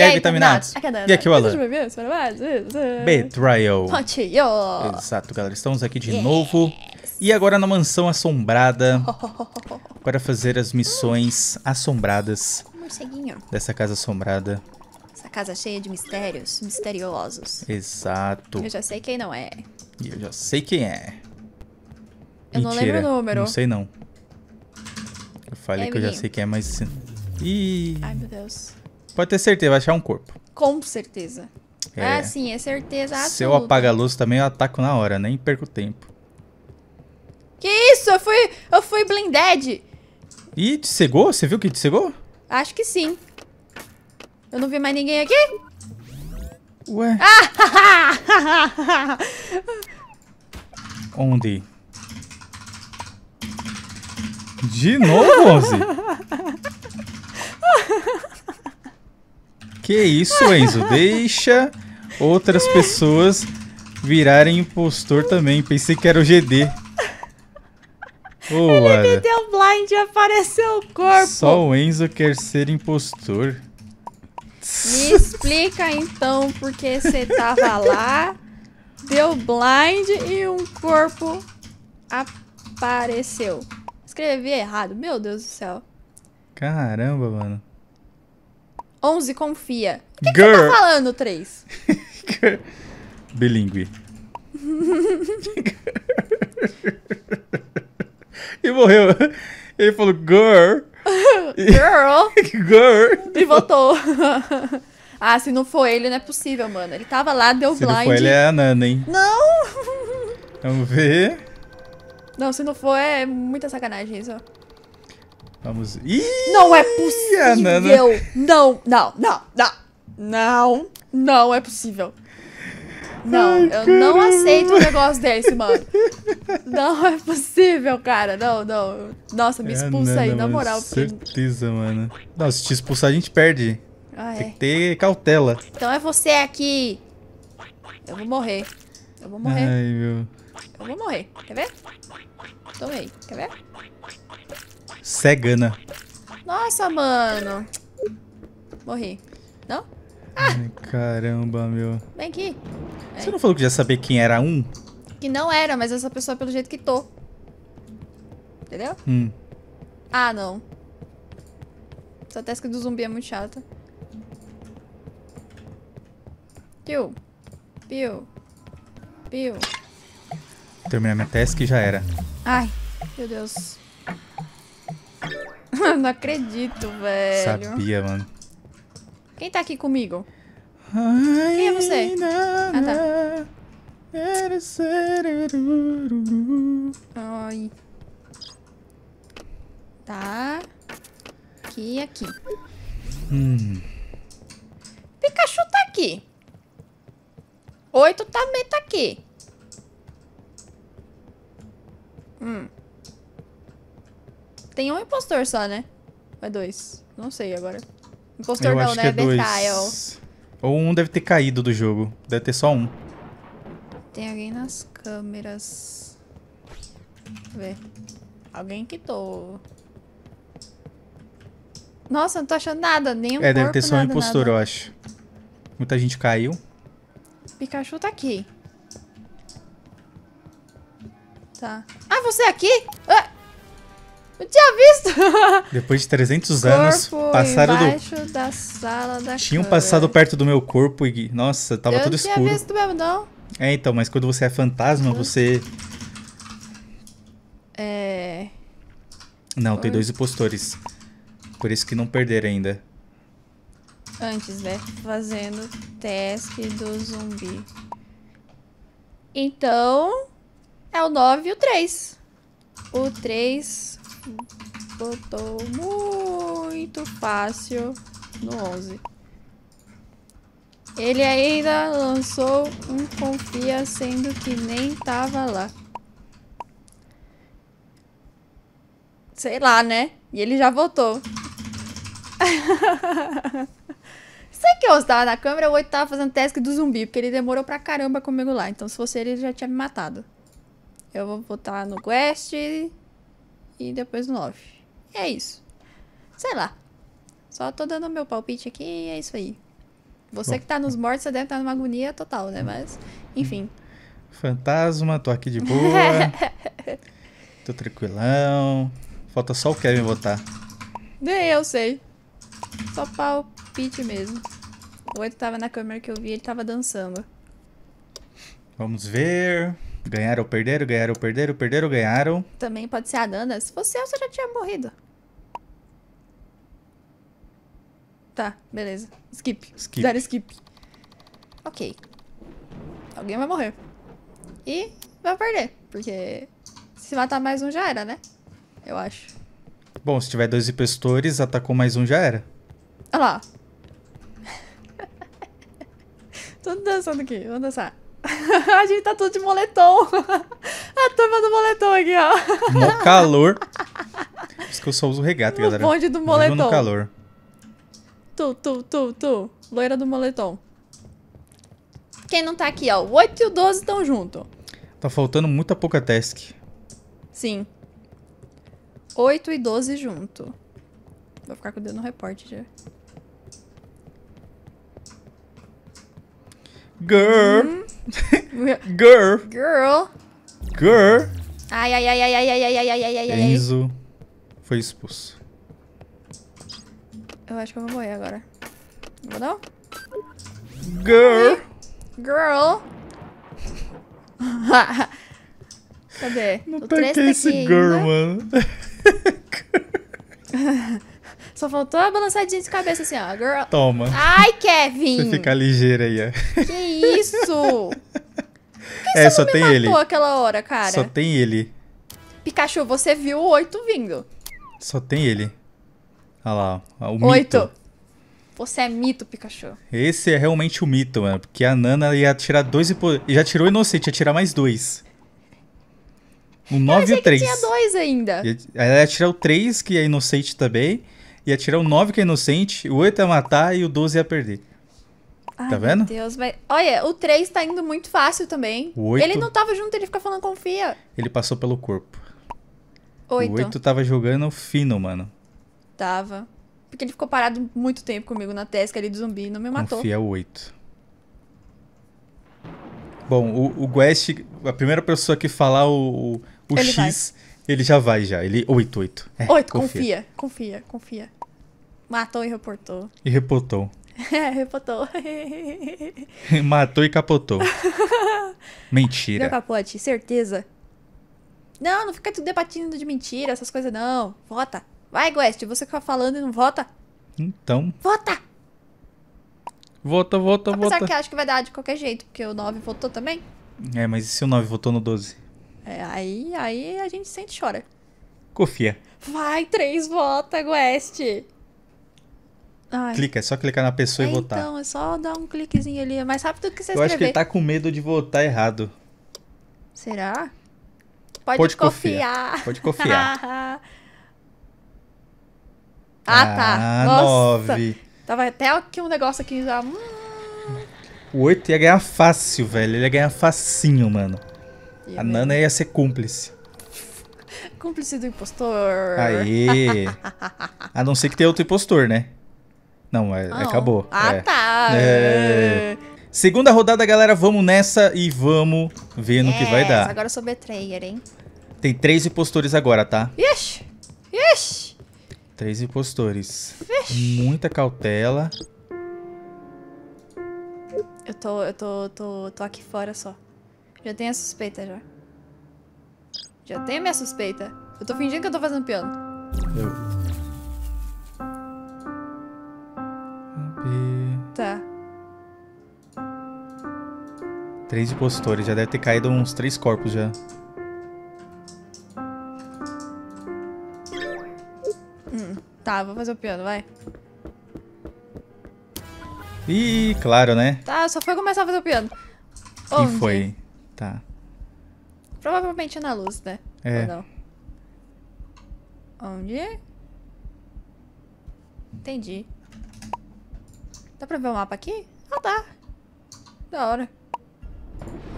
E, aí, tá vitaminados? E aqui o Alan. Betrayal. Betrayal. Exato, galera. Estamos aqui de yes. novo. E agora na mansão assombrada. para fazer as missões assombradas. dessa casa assombrada. Essa casa cheia de mistérios misteriosos. Exato. Eu já sei quem não é. E eu já sei quem é. Eu Mentira. não lembro o número. Não sei não. Eu falei que eu já sei quem é, mas... Ih. Ai, meu Deus. Pode ter certeza, vai achar um corpo. Com certeza. É. Ah, sim, é certeza absoluta. Se eu apagar a luz também, eu ataco na hora, nem perco tempo. Que isso? Eu fui, eu fui blinded. Ih, te cegou? Você viu que te cegou? Acho que sim. Eu não vi mais ninguém aqui? Ué? Ah! Onde? De novo, Onze? Que isso, Enzo? Deixa outras pessoas virarem impostor também. Pensei que era o GD. Ele Ele deu blind e apareceu o corpo. Só o Enzo quer ser impostor. Me explica então porque você tava lá, deu blind e um corpo apareceu. Escrevi errado, meu Deus do céu. Caramba, mano. 11, confia. O que, que você tá falando, 3? Bilingue. e morreu. Ele falou girl. girl. girl. E votou. ah, se não for ele, não é possível, mano. Ele tava lá, deu se blind. Se não for ele, é a Nana, hein? Não! Vamos ver. Não, se não for, é muita sacanagem isso. Vamos. Ih, não é possível! Não, não, não, não, não, não é possível. Não, Ai, eu caramba. não aceito um negócio desse, mano. Não é possível, cara. Não, não. Nossa, me expulsa é, não, aí, na moral. Certeza, mano. Não, se te expulsar, a gente perde. Ah, Tem é. que ter cautela. Então é você aqui. Eu vou morrer. Eu vou morrer. Ai, meu. Eu vou morrer. Quer ver? Tomei. Quer ver? Cegana. Nossa, mano. Morri. Não? Ah. Ai, caramba, meu. Vem aqui. Você não falou que já sabia quem era um? Que não era, mas essa pessoa pelo jeito que tô. Entendeu? Hum. Ah, não. Essa tesca do zumbi é muito chata. Piu. Piu. Piu. Terminar minha tesca e já era. Ai, meu Deus. não acredito, velho. Sabia, mano. Quem tá aqui comigo? Quem é você? Ah, tá. Ai. Tá. Aqui e aqui. Hum. Pikachu tá aqui. Oito também tá aqui. Hum. Tem um impostor só, né? Ou é dois? Não sei agora. Impostor Eu não, né? É Betrayal. Ou um deve ter caído do jogo. Deve ter só um. Tem alguém nas câmeras. Deixa eu ver. Alguém quitou. Nossa, não tô achando nada, nenhum É, corpo, deve ter só nada, um impostor, nada. eu acho. Muita gente caiu. Pikachu tá aqui. Tá. Ah, você é aqui? Ah! Não tinha visto! Depois de 300 corpo anos, passaram do. da sala da Tinham cama. passado perto do meu corpo e. Nossa, tava eu tudo escuro. Eu não tinha visto mesmo, não. É, então, mas quando você é fantasma, uhum. você. É. Não, Foi. tem hum. dois impostores. Por isso que não perderam ainda. Antes, né? Fazendo teste do zumbi. Então, é o 9 e o 3. O 3 botou muito fácil no 11. Ele ainda lançou um confia sendo que nem tava lá. Sei lá, né? E ele já voltou. Sei que eu estava na câmera, o 8 fazendo teste do zumbi, porque ele demorou pra caramba comigo lá. Então se fosse ele, ele já tinha me matado. Eu vou botar no quest e depois o 9. É isso. Sei lá. Só tô dando meu palpite aqui e é isso aí. Você Bom. que tá nos mortos, você deve estar tá numa agonia total, né? Mas, enfim. Fantasma, tô aqui de boa. tô tranquilão. Falta só o Kevin votar. Nem eu sei. Só palpite mesmo. O 8 tava na câmera que eu vi, ele tava dançando. Vamos ver. Ganharam, perderam, ganharam, perderam, perderam, ganharam. Também pode ser a Nana. Se fosse eu, você já tinha morrido. Tá, beleza. Skip. skip. Zero skip. Ok. Alguém vai morrer. E vai perder, porque se matar mais um já era, né? Eu acho. Bom, se tiver dois impostores, atacou mais um já era. Olha lá. Tô dançando aqui, vamos dançar. a gente tá tudo de moletom. a turma do moletom aqui, ó. No calor. Por isso que eu só uso regata, no galera. bonde do moletom. Vivo no calor. Tu, tu, tu, tu. Loira do moletom. Quem não tá aqui, ó. O 8 e o 12 estão junto. Tá faltando muita pouca task. Sim. 8 e 12 junto. Vou ficar com o dedo no reporte já. Girl! Hum. Girl. Girl. Girl. Ai, ai, ai, ai, ai, ai, ai, ai, ai, ai, ai. ai. Enzo foi expulso. Eu acho que eu vou morrer agora. vou dar? Girl. Girl. Cadê? Não o tanquei tá esse girl, ainda. mano. Só faltou a balançadinha de cabeça assim, ó. Girl. Toma. Ai, Kevin. Você fica ligeira aí, ó. Que isso? é, só tem ele. aquela hora, cara? Só tem ele. Pikachu, você viu o oito vindo. Só tem ele. Olha lá, o Oito. mito. Você é mito, Pikachu. Esse é realmente o mito, mano. Porque a Nana ia tirar dois e... Já tirou inocente, ia tirar mais dois. O nove e o 3. tinha dois ainda. Ela ia tirar o três que é inocente também. Ia tirar o nove que é inocente. O oito ia matar e o doze ia perder. Ai, tá vendo? Meu Deus, mas. Olha, o 3 tá indo muito fácil também. O 8... Ele não tava junto, ele fica falando confia. Ele passou pelo corpo. 8. O 8 tava jogando fino, mano. Tava. Porque ele ficou parado muito tempo comigo na tesca ali do zumbi e não me confia matou. Confia o 8. Bom, o, o Guest, a primeira pessoa que falar o, o, o ele X, vai. ele já vai já. Ele 8, 8. É, 8, confia. confia, confia, confia. Matou e reportou. E reportou. É, repotou. Matou e capotou. mentira. Deu capote, certeza. Não, não fica tudo debatindo de mentira, essas coisas não. Vota. Vai, Guest, você que tá falando e não vota? Então. Vota! Vota, vota, Apesar vota. Apesar que eu acho que vai dar de qualquer jeito, porque o 9 votou também. É, mas e se o 9 votou no 12? É, aí, aí a gente sente e chora. Confia. Vai, três vota, Guest. Ai. Clica, é só clicar na pessoa é, e votar. Então, é só dar um cliquezinho ali. É mais rápido que você escrever. Eu acho que ele tá com medo de votar errado. Será? Pode, Pode confiar. confiar. Pode confiar. ah, tá. Ah, Nossa. Nove. Tava até aqui um negócio aqui já. Hum. O oito ia ganhar fácil, velho. Ele ia ganhar facinho, mano. a Nana ia ser cúmplice. Cúmplice do impostor. Aê! a não ser que tenha outro impostor, né? Não, é, ah, acabou. Ah, é. tá. É. Segunda rodada, galera, vamos nessa e vamos ver no yes, que vai dar. Agora eu sou betrayer, hein? Tem três impostores agora, tá? Ixi! Ixi! Três impostores. Ixi. Muita cautela. Eu tô, eu tô, tô, tô aqui fora só. Já tenho a suspeita, já. Já tenho a minha suspeita. Eu tô fingindo que eu tô fazendo piano. Eu... Três impostores. Já deve ter caído uns três corpos já. Hum, tá, vou fazer o piano, vai. Ih, claro, né? Tá, só foi começar a fazer o piano. Onde? E foi. Tá. Provavelmente na luz, né? É. Ou não? Onde? Entendi. Dá pra ver o mapa aqui? Ah, dá. Da hora.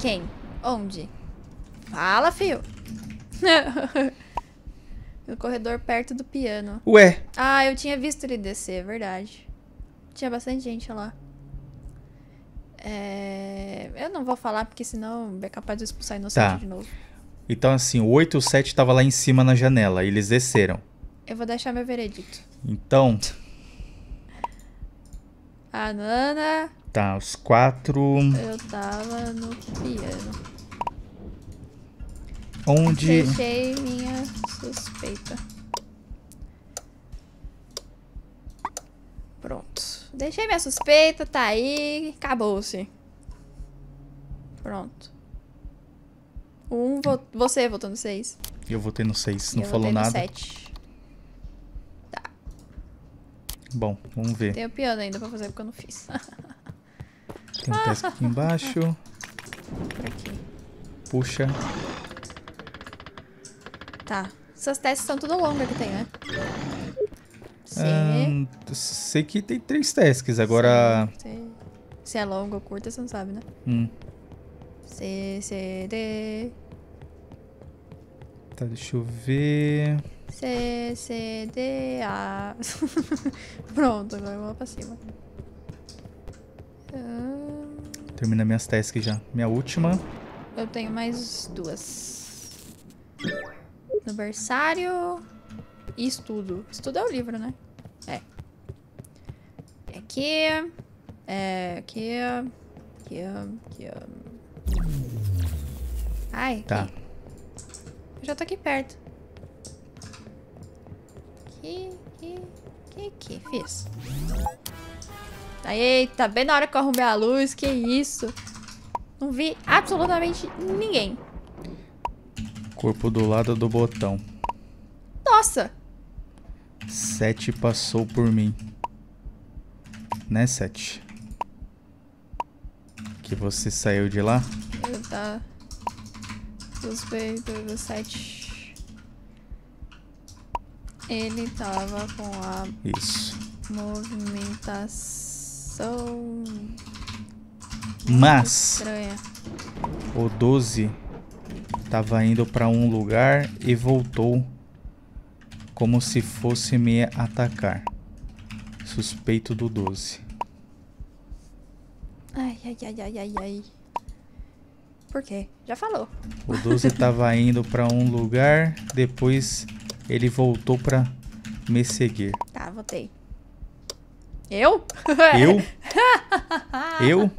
Quem? Onde? Fala, fio. no corredor perto do piano. Ué. Ah, eu tinha visto ele descer, é verdade. Tinha bastante gente lá. É... Eu não vou falar, porque senão é capaz de eu expulsar inocente tá. de novo. Então, assim, o 8 e o 7 estavam lá em cima na janela. E eles desceram. Eu vou deixar meu veredito. Então. A Nana Tá, os quatro. Eu tava no piano. Onde. Fechei minha suspeita. Pronto. Deixei minha suspeita, tá aí, acabou-se. Pronto. Um, vo você votou no seis. Eu votei no seis não Eu falou nada. Eu votei no sete. Tá. Bom, vamos ver. Tem o piano ainda pra fazer porque eu não fiz. Tem um task aqui embaixo. Aqui. Puxa. Tá. Essas testes são tudo longa que tem, né? Sim. Ah, sei que tem três testes. agora... Se é longa ou curta, você não sabe, né? Hum. C, C, D... Tá, deixa eu ver... C, C, D, A... Pronto, agora eu vou pra cima. Hum. Termina minhas tasks já. Minha última. Eu tenho mais duas. Aniversário e estudo. Estudo é o livro, né? É. Aqui. É, aqui. Aqui. Aqui. Ai, tá. Aqui. Eu já tô aqui perto. Aqui, aqui, aqui, aqui. Fiz. Eita, bem na hora que eu arrumei a luz, que isso. Não vi absolutamente ninguém. Corpo do lado do botão. Nossa! Sete passou por mim. Né, Sete? Que você saiu de lá? Eu tá... Suspeito do Sete. Ele tava com a... Isso. Movimentação Sou... Mas... O 12 estava indo para um lugar e voltou como se fosse me atacar. Suspeito do 12. Ai, ai, ai, ai, ai, ai. Por quê? Já falou. O 12 estava indo para um lugar, depois ele voltou para me seguir. Tá, voltei. Eu? Eu? eu?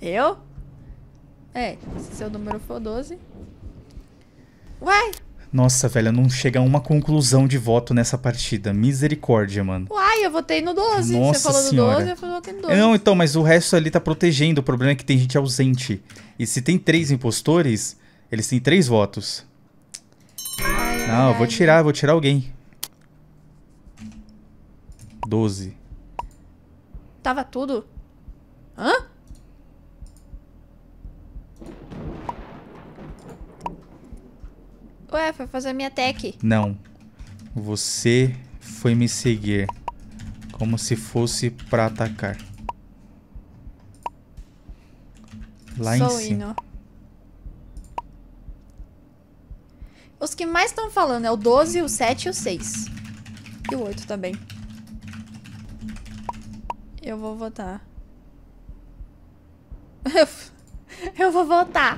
Eu? É, se seu número for 12. Uai! Nossa, velho, não chega a uma conclusão de voto nessa partida. Misericórdia, mano. Uai, eu votei no 12. Nossa Você falou senhora. do 12, eu votei no 12. Não, então, mas o resto ali tá protegendo. O problema é que tem gente ausente. E se tem três impostores, eles têm três votos. Ai, não, ai, eu vou tirar, eu vou tirar alguém. 12. Tava tudo. Hã? Ué, foi fazer minha tech. Não. Você foi me seguir. Como se fosse pra atacar. Lá Sou em cima. Hino. Os que mais estão falando é o 12, o 7 e o 6. E o 8 também. Eu vou votar. Eu vou votar.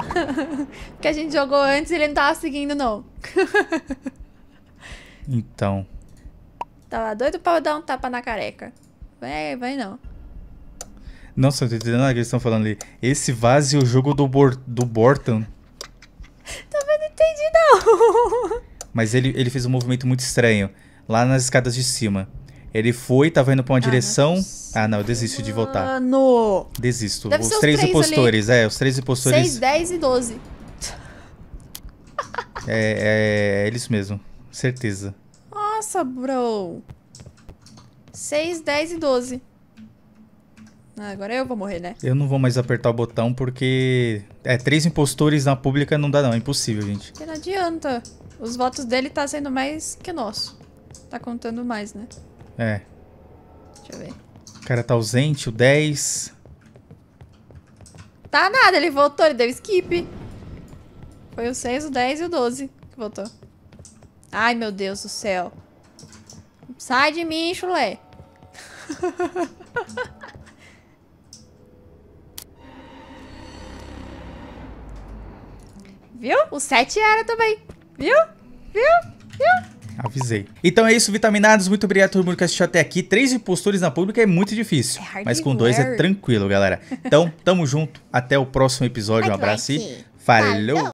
Porque a gente jogou antes e ele não tava seguindo, não. Então. Tava tá doido pra dar um tapa na careca. Vai, vai não. Não, eu tô entendendo o que eles estão falando ali. Esse vaso é o jogo do, Bor do Borton. Também não entendi, não. Mas ele, ele fez um movimento muito estranho. Lá nas escadas de cima. Ele foi, tava tá indo pra uma ah, direção. Nossa. Ah, não, eu desisto de votar. Mano! Desisto. Deve os três, três impostores, ali. é, os três impostores. 6, 10 e 12. É, é, é eles mesmo. Certeza. Nossa, bro. 6, 10 e 12. Ah, agora eu vou morrer, né? Eu não vou mais apertar o botão porque. É, três impostores na pública não dá, não. É impossível, gente. Porque não adianta. Os votos dele tá sendo mais que nosso. Tá contando mais, né? É. Deixa eu ver. O cara tá ausente, o 10. Tá nada, ele voltou, ele deu skip. Foi o 6, o 10 e o 12 que voltou. Ai, meu Deus do céu. Sai de mim, chulé. Viu? O 7 era também. Viu? Viu? Viu? avisei. Então é isso, vitaminados. Muito obrigado a todo mundo que assistiu até aqui. Três impostores na pública é muito difícil. É mas com dois é tranquilo, galera. Então, tamo junto. Até o próximo episódio. Um abraço e falou!